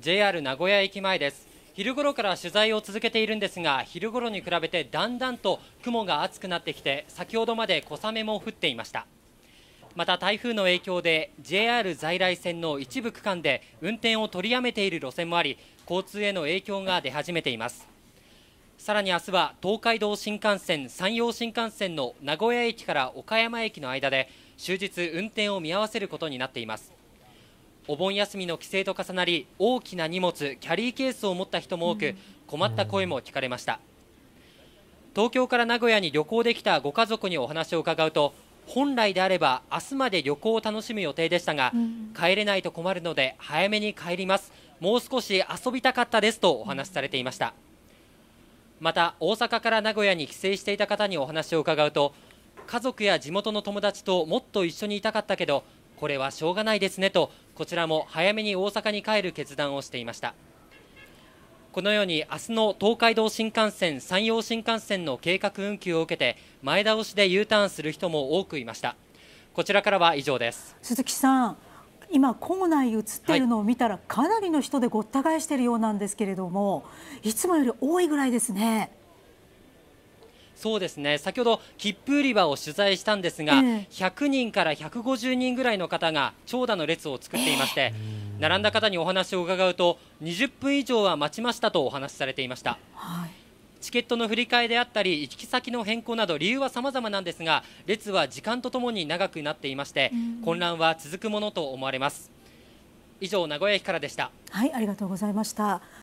JR 名古屋駅前です昼頃から取材を続けているんですが昼頃に比べてだんだんと雲が厚くなってきて先ほどまで小雨も降っていましたまた台風の影響で JR 在来線の一部区間で運転を取りやめている路線もあり交通への影響が出始めていますさらに明日は東海道新幹線山陽新幹線の名古屋駅から岡山駅の間で終日運転を見合わせることになっていますお盆休みの帰省と重なり大きな荷物キャリーケースを持った人も多く困った声も聞かれました東京から名古屋に旅行できたご家族にお話を伺うと本来であれば明日まで旅行を楽しむ予定でしたが、帰れないと困るので早めに帰りますもう少し遊びたかったですとお話しされていましたまた大阪から名古屋に帰省していた方にお話を伺うと家族や地元の友達ともっと一緒にいたかったけどこれはしょうがないですねとこちらも早めに大阪に帰る決断をしていましたこのように明日の東海道新幹線山陽新幹線の計画運休を受けて前倒しで U ターンする人も多くいましたこちらからは以上です鈴木さん今校内映っているのを見たら、かなりの人でごった返しているようなんですけれどもいつもより多いぐらいですねそうですね先ほど切符売り場を取材したんですが、えー、100人から150人ぐらいの方が長蛇の列を作っていまして、えー、並んだ方にお話を伺うと20分以上は待ちましたとお話しされていました。はいチケットの振り替えであったり行き先の変更など理由は様々なんですが列は時間とともに長くなっていまして、混乱は続くものと思われます以上名古屋駅からでしたはいありがとうございました